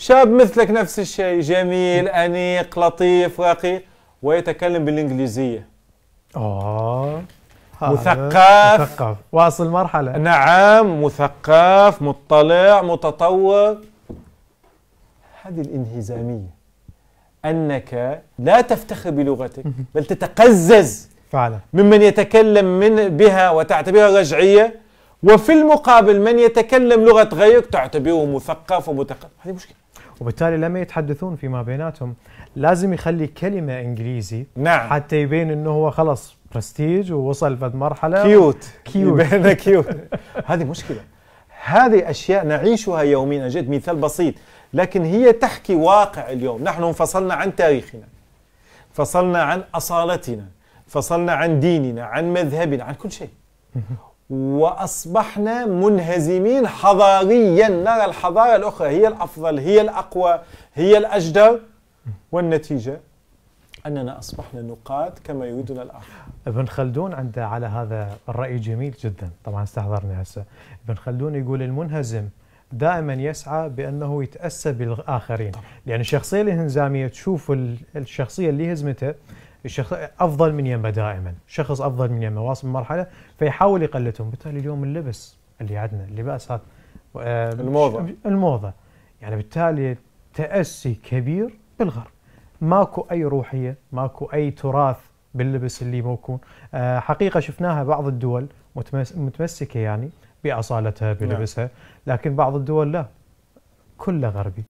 شاب مثلك نفس الشيء جميل أنيق لطيف راقي ويتكلم بالإنجليزية آه مثقف مثقف واصل مرحلة نعم مثقف مطلع متطور هذه الانهزامية أنك لا تفتخر بلغتك بل تتقزز فعلا ممن يتكلم من بها وتعتبرها رجعية وفي المقابل من يتكلم لغة غيرك تعتبره مثقف ومتقف هذه مشكلة وبالتالي لما يتحدثون فيما بيناتهم لازم يخلي كلمه انجليزي نعم حتى يبين انه هو خلص برستيج ووصل في مرحله كيوت كيوت يبين كيوت هذه مشكله هذه اشياء نعيشها يوميا جد مثال بسيط لكن هي تحكي واقع اليوم نحن انفصلنا عن تاريخنا انفصلنا عن اصالتنا انفصلنا عن ديننا عن مذهبنا عن كل شيء واصبحنا منهزمين حضاريا نرى الحضاره الاخرى هي الافضل هي الاقوى هي الاجدر والنتيجه اننا اصبحنا نقاد كما يريدنا الاخر. ابن خلدون عنده على هذا الراي جميل جدا، طبعا استحضرني هسه. ابن خلدون يقول المنهزم دائما يسعى بانه يتاسى بالاخرين، طبعا. لان الشخصيه الانهزاميه تشوف الشخصيه اللي هزمته الشخص افضل من يمه دائما، شخص افضل من يمه واصل مرحله فيحاول يقلدهم، بالتالي اليوم اللبس اللي عندنا اللباس هذا آه، الموضه الموضه يعني بالتالي تاسي كبير بالغرب ماكو اي روحيه، ماكو اي تراث باللبس اللي موكون، آه، حقيقه شفناها بعض الدول متمسكه يعني باصالتها نعم. بلبسها، لكن بعض الدول لا كله غربي